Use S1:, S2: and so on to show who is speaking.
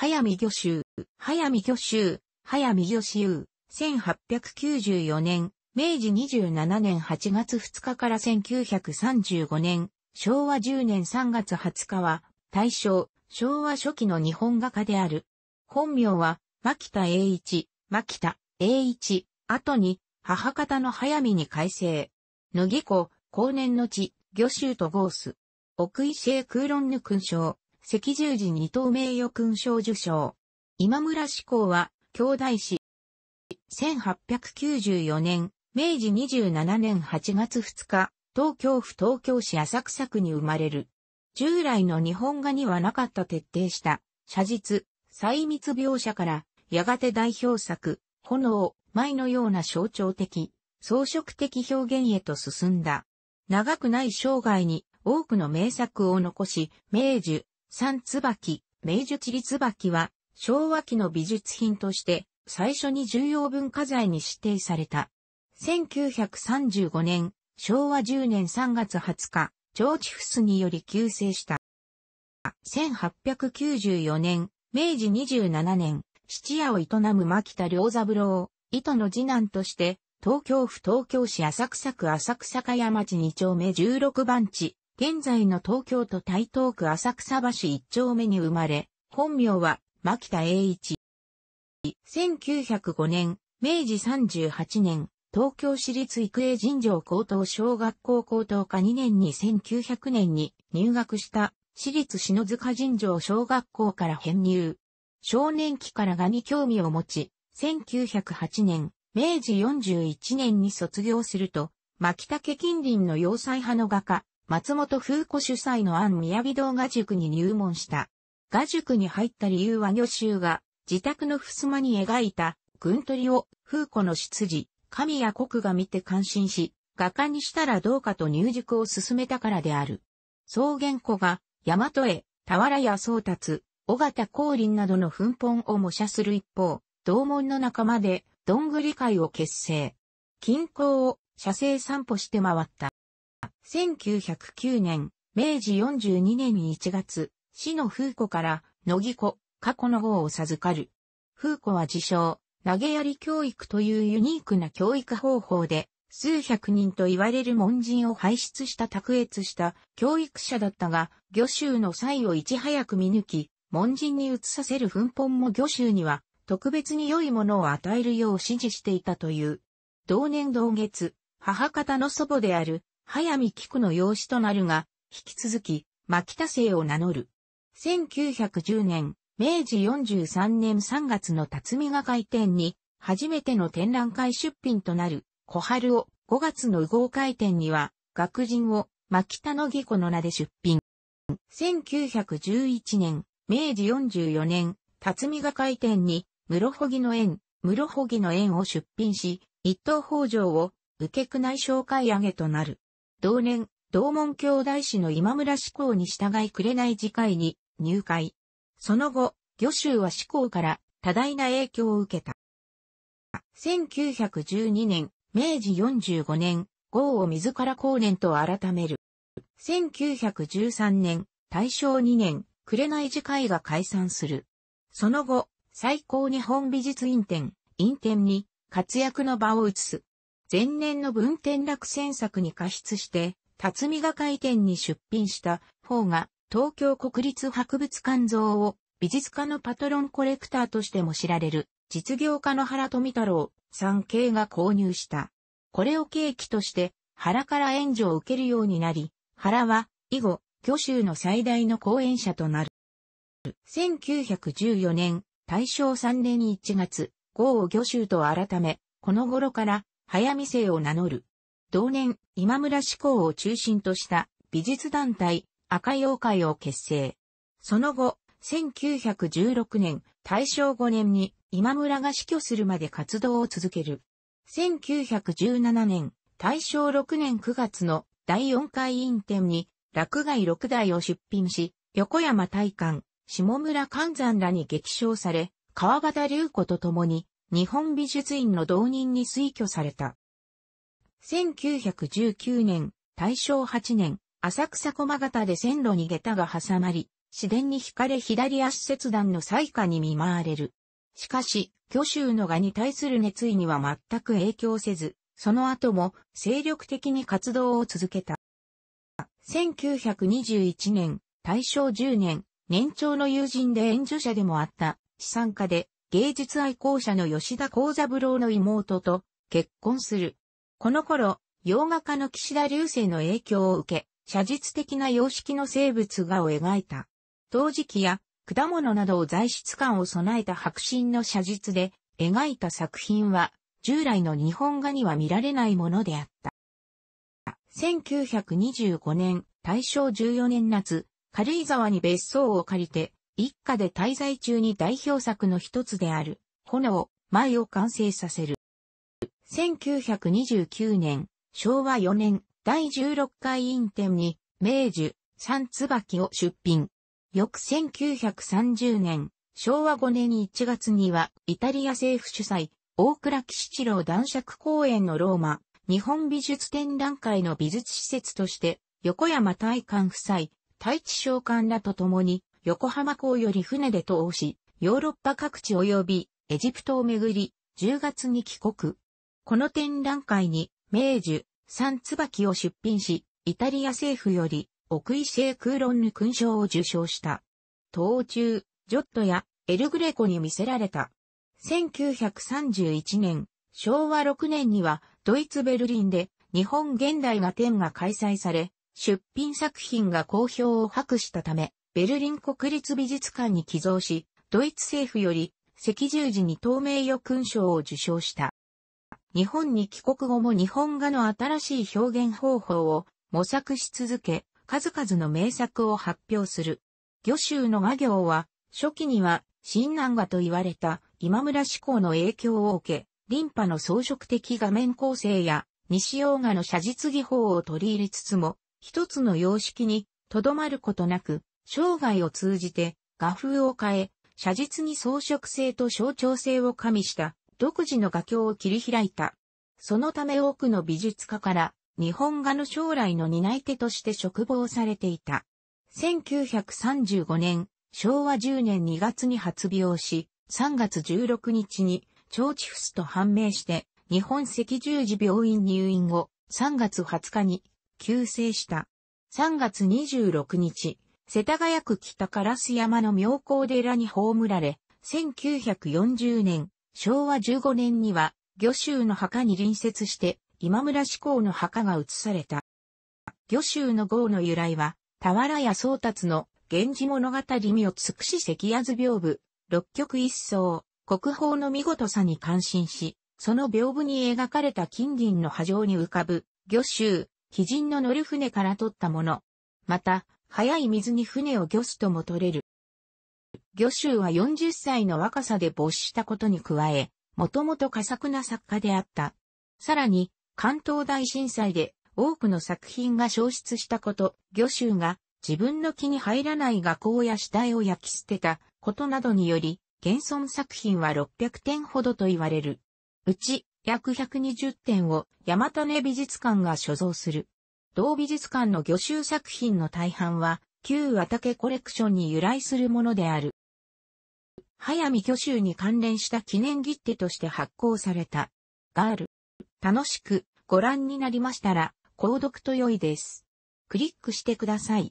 S1: 早見御州、早見御州、早見魚州、1894年、明治27年8月2日から1935年、昭和10年3月20日は、大正、昭和初期の日本画家である。本名は、牧田栄一、牧田栄一、後に、母方の早見に改正。乃木子、後年の地、御州とゴース。奥井聖空論ぬ勲章。赤十字二等名誉勲章受章。今村志向は、兄弟子。1894年、明治27年8月2日、東京府東京市浅草区に生まれる。従来の日本画にはなかった徹底した、写実、細密描写から、やがて代表作、炎、舞のような象徴的、装飾的表現へと進んだ。長くない生涯に多くの名作を残し、明治、三椿、明治地理椿は、昭和期の美術品として、最初に重要文化財に指定された。1935年、昭和10年3月20日、長地府チスにより急成した。1894年、明治27年、七夜を営む牧田良三郎、糸の次男として、東京府東京市浅草区浅草茅町2丁目16番地、現在の東京都台東区浅草橋一丁目に生まれ、本名は牧田栄一。1905年、明治38年、東京市立育英尋常高等小学校高等科2年に1900年に入学した市立篠塚尋常小学校から編入。少年期からがに興味を持ち、1908年、明治41年に卒業すると、牧竹近隣の要塞派の画家、松本風子主催の安宮城堂画塾に入門した。画塾に入った理由は女囚が自宅の襖に描いた群りを風子の執事、神谷国が見て感心し、画家にしたらどうかと入塾を進めたからである。草原子が、大和へ、俵や宗達、尾形光林などの奮本を模写する一方、同門の仲間で、どんぐり会を結成。近郊を写生散歩して回った。1909年、明治42年1月、市の風子から、乃木子、過去の号を授かる。風子は自称、投げやり教育というユニークな教育方法で、数百人と言われる門人を輩出した卓越した教育者だったが、御衆の才をいち早く見抜き、門人に移させる奮本も御衆には、特別に良いものを与えるよう指示していたという。同年同月、母方の祖母である早見菊の養子となるが、引き続き、牧田姓を名乗る。1910年、明治43年3月の辰が開店に、初めての展覧会出品となる、小春を5月の羽毛開店には、学人を、牧田の義子の名で出品。1911年、明治44年、辰巳が開店に、室穂の縁、室穂の縁を出品し、一等北条を、受け区内紹介上げとなる。同年、同門兄弟子の今村志向に従い紅次会に入会。その後、御州は志向から多大な影響を受けた。1912年、明治45年、号を自ら後年と改める。1913年、大正2年、紅次会が解散する。その後、最高日本美術院展、院展に活躍の場を移す。前年の文天楽戦作に加筆して、辰巳が回展に出品した方が、東京国立博物館像を美術家のパトロンコレクターとしても知られる実業家の原富太郎さん系が購入した。これを契機として原から援助を受けるようになり、原は以後、巨州の最大の講演者となる。1914年、大正3年1月、豪を魚州と改め、この頃から早見生を名乗る。同年、今村志向を中心とした美術団体赤妖怪を結成。その後、1916年、大正5年に今村が死去するまで活動を続ける。1917年、大正6年9月の第4回院展に落外6台を出品し、横山大観、下村勘山らに激賞され、川端隆子と共に日本美術院の導任に推挙された。1919年、大正8年、浅草駒形で線路に下駄が挟まり、市電に引かれ左足切断の災禍に見舞われる。しかし、巨州の画に対する熱意には全く影響せず、その後も精力的に活動を続けた。1921年、大正10年、年長の友人で援助者でもあった、資産家で芸術愛好者の吉田幸三郎の妹と結婚する。この頃、洋画家の岸田流星の影響を受け、写実的な様式の生物画を描いた。陶磁器や果物などを材質感を備えた白真の写実で描いた作品は従来の日本画には見られないものであった。1925年、大正14年夏、軽井沢に別荘を借りて一家で滞在中に代表作の一つである、炎、舞を完成させる。1929年、昭和4年、第16回院展に、明治、三椿を出品。翌1930年、昭和5年1月には、イタリア政府主催、大倉吉七郎男爵公園のローマ、日本美術展覧会の美術施設として、横山大官夫妻、太地召喚らと共に、横浜港より船で通し、ヨーロッパ各地及びエジプトを巡り、10月に帰国。この展覧会に、明治、三椿を出品し、イタリア政府より、奥井勢空論クーロンヌ勲章を受賞した。東中、ジョットやエルグレコに見せられた。1931年、昭和6年には、ドイツベルリンで、日本現代画展が開催され、出品作品が好評を博したため、ベルリン国立美術館に寄贈し、ドイツ政府より赤十字に透明予勲章を受章した。日本に帰国後も日本画の新しい表現方法を模索し続け、数々の名作を発表する。魚州の画業は、初期には、新南画と言われた今村志向の影響を受け、リンパの装飾的画面構成や、西洋画の写実技法を取り入れつつも、一つの様式にとどまることなく、生涯を通じて画風を変え、写実に装飾性と象徴性を加味した独自の画境を切り開いた。そのため多くの美術家から日本画の将来の担い手として嘱望されていた。1935年、昭和10年2月に発病し、3月16日に腸チフスと判明して、日本赤十字病院入院後、3月20日に急性した。3月26日、世田谷区北烏山の妙高寺に葬られ、1940年、昭和15年には、御州の墓に隣接して、今村志向の墓が移された。御州の号の由来は、俵屋宗達の源氏物語を尽くし関安屏風、六曲一層、国宝の見事さに感心し、その屏風に描かれた金銀の波状に浮かぶ、御州、貴人の乗る船から取ったもの。また、早い水に船を漁すとも取れる。漁種は40歳の若さで没したことに加え、もともと佳作な作家であった。さらに、関東大震災で多くの作品が消失したこと、漁種が自分の気に入らない画工や死体を焼き捨てたことなどにより、現存作品は600点ほどと言われる。うち、約120点を山種美術館が所蔵する。同美術館の魚集作品の大半は、旧綿毛コレクションに由来するものである。早見巨集に関連した記念切手として発行された。ガール。楽しくご覧になりましたら、購読と良いです。クリックしてください。